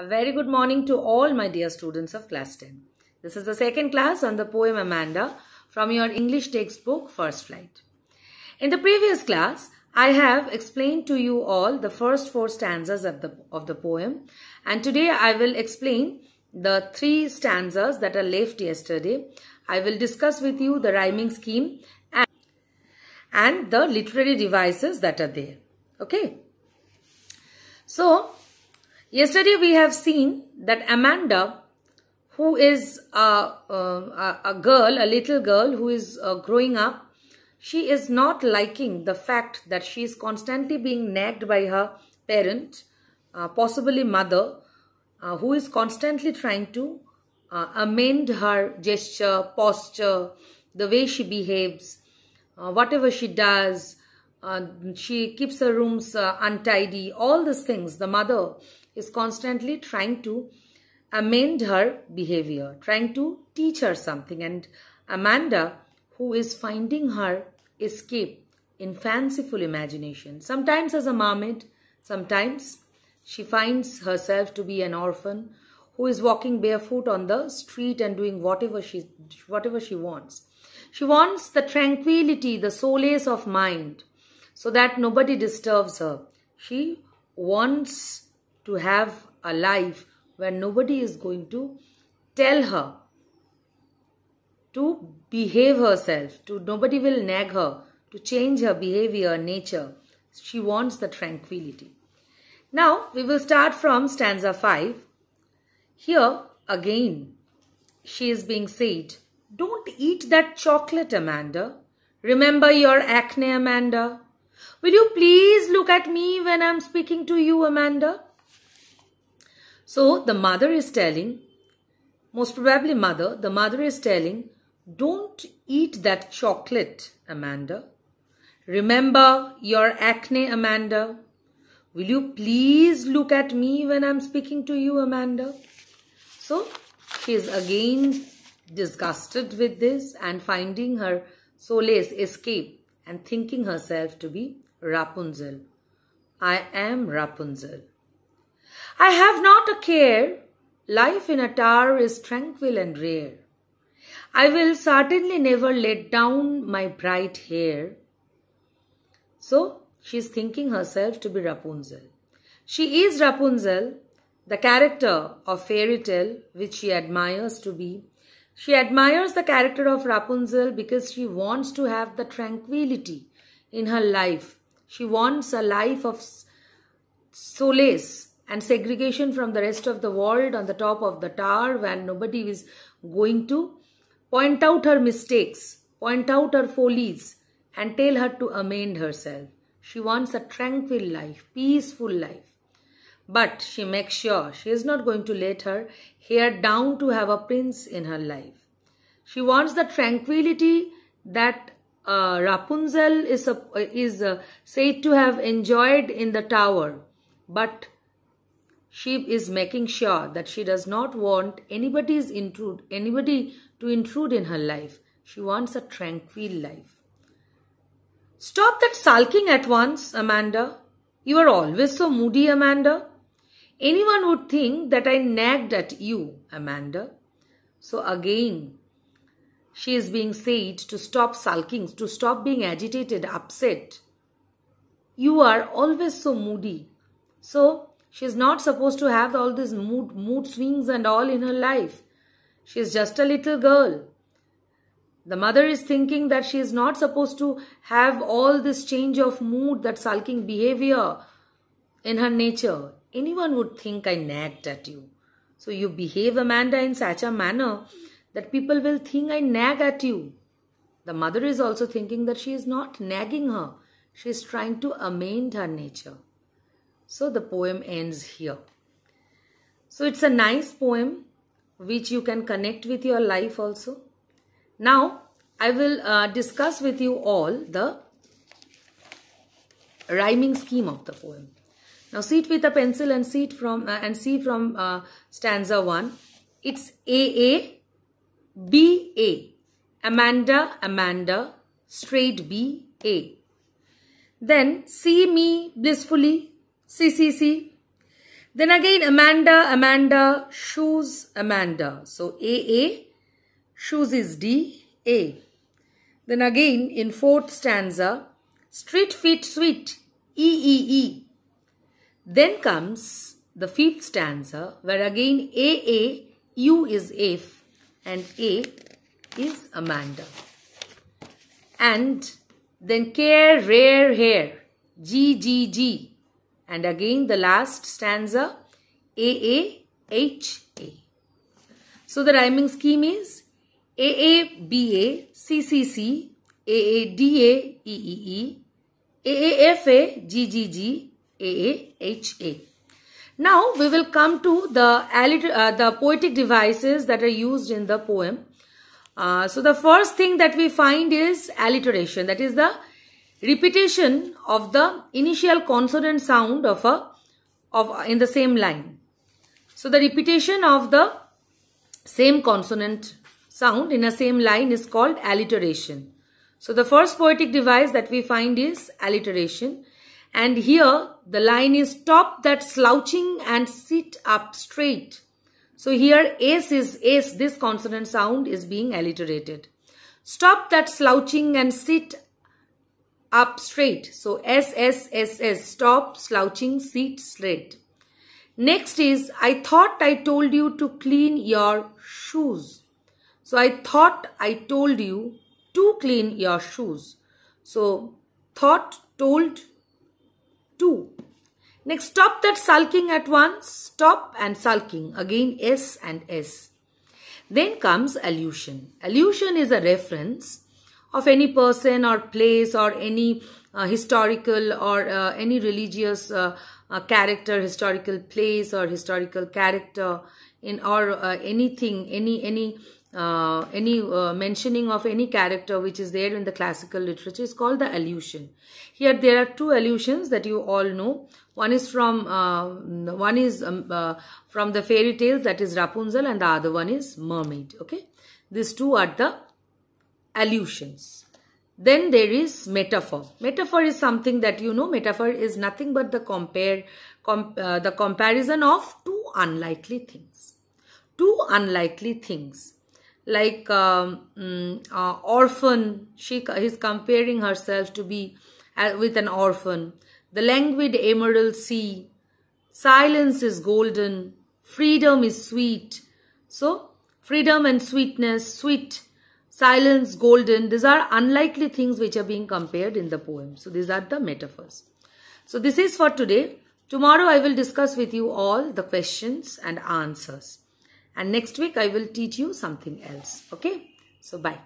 A very good morning to all my dear students of class 10. This is the second class on the poem Amanda from your English textbook First Flight. In the previous class, I have explained to you all the first four stanzas of the, of the poem and today I will explain the three stanzas that are left yesterday. I will discuss with you the rhyming scheme and, and the literary devices that are there. Okay. So, Yesterday we have seen that Amanda, who is a, a, a girl, a little girl who is uh, growing up, she is not liking the fact that she is constantly being nagged by her parent, uh, possibly mother, uh, who is constantly trying to uh, amend her gesture, posture, the way she behaves, uh, whatever she does. Uh, she keeps her rooms untidy, all these things. The mother is constantly trying to amend her behavior, trying to teach her something. And Amanda, who is finding her escape in fanciful imagination, sometimes as a mermaid, sometimes she finds herself to be an orphan who is walking barefoot on the street and doing whatever she, whatever she wants. She wants the tranquility, the solace of mind so that nobody disturbs her. She wants to have a life where nobody is going to tell her to behave herself, to nobody will nag her, to change her behavior, nature. She wants the tranquility. Now, we will start from stanza 5. Here, again, she is being said, Don't eat that chocolate, Amanda. Remember your acne, Amanda. Will you please look at me when I'm speaking to you, Amanda? So the mother is telling, most probably mother, the mother is telling, don't eat that chocolate, Amanda. Remember your acne, Amanda. Will you please look at me when I'm speaking to you, Amanda? So she is again disgusted with this and finding her solace escape and thinking herself to be Rapunzel. I am Rapunzel. I have not a care. Life in a tower is tranquil and rare. I will certainly never let down my bright hair. So she is thinking herself to be Rapunzel. She is Rapunzel, the character of fairy tale which she admires to be. She admires the character of Rapunzel because she wants to have the tranquility in her life. She wants a life of solace and segregation from the rest of the world on the top of the tower when nobody is going to point out her mistakes, point out her follies and tell her to amend herself. She wants a tranquil life, peaceful life. But she makes sure she is not going to let her hair down to have a prince in her life. She wants the tranquility that uh, Rapunzel is, uh, is uh, said to have enjoyed in the tower. But she is making sure that she does not want anybody's intrude anybody to intrude in her life she wants a tranquil life stop that sulking at once amanda you are always so moody amanda anyone would think that i nagged at you amanda so again she is being said to stop sulking to stop being agitated upset you are always so moody so she is not supposed to have all these mood, mood swings and all in her life. She is just a little girl. The mother is thinking that she is not supposed to have all this change of mood, that sulking behavior in her nature. Anyone would think I nagged at you. So you behave, Amanda, in such a manner that people will think I nag at you. The mother is also thinking that she is not nagging her. She is trying to amend her nature. So the poem ends here. So it's a nice poem which you can connect with your life also. Now I will uh, discuss with you all the rhyming scheme of the poem. Now see it with a pencil and see it from uh, and see from uh, stanza 1. It's AA, BA, Amanda, Amanda, straight BA. Then see me blissfully, See, see, see. Then again, Amanda, Amanda, shoes, Amanda. So, AA, shoes is D, A. Then again, in fourth stanza, street feet sweet, E, E, E. Then comes the fifth stanza, where again AA, U is F, and A is Amanda. And then care, rare, hair, G, G, G. And again the last stanza AAHA. So the rhyming scheme is AABA CCC AAHA. Now we will come to the, uh, the poetic devices that are used in the poem. Uh, so the first thing that we find is alliteration that is the repetition of the initial consonant sound of a of in the same line. So the repetition of the same consonant sound in a same line is called alliteration. So the first poetic device that we find is alliteration. And here the line is stop that slouching and sit up straight. So here s is s. this consonant sound is being alliterated. Stop that slouching and sit up straight. So S. stop slouching, Seat straight. Next is, I thought I told you to clean your shoes. So I thought I told you to clean your shoes. So thought, told, to. Next, stop that sulking at once. Stop and sulking. Again, S and S. Then comes allusion. Allusion is a reference of any person or place or any uh, historical or uh, any religious uh, uh character, historical place or historical character in or uh, anything, any any uh, any mentioning of any character which is there in the classical literature is called the allusion. Here there are two allusions that you all know. One is from one is um, from the fairy tales that is Rapunzel and the other one is Mermaid. Okay, these two are the allusions. Then there is metaphor. Metaphor is something that you know. Metaphor is nothing but the compare, com, uh, the comparison of two unlikely things. Two unlikely things like um, mm, uh, orphan. She is comparing herself to be uh, with an orphan. The languid emerald sea. Silence is golden. Freedom is sweet. So freedom and sweetness, sweet silence, golden. These are unlikely things which are being compared in the poem. So these are the metaphors. So this is for today. Tomorrow I will discuss with you all the questions and answers. And next week I will teach you something else. Okay? So bye.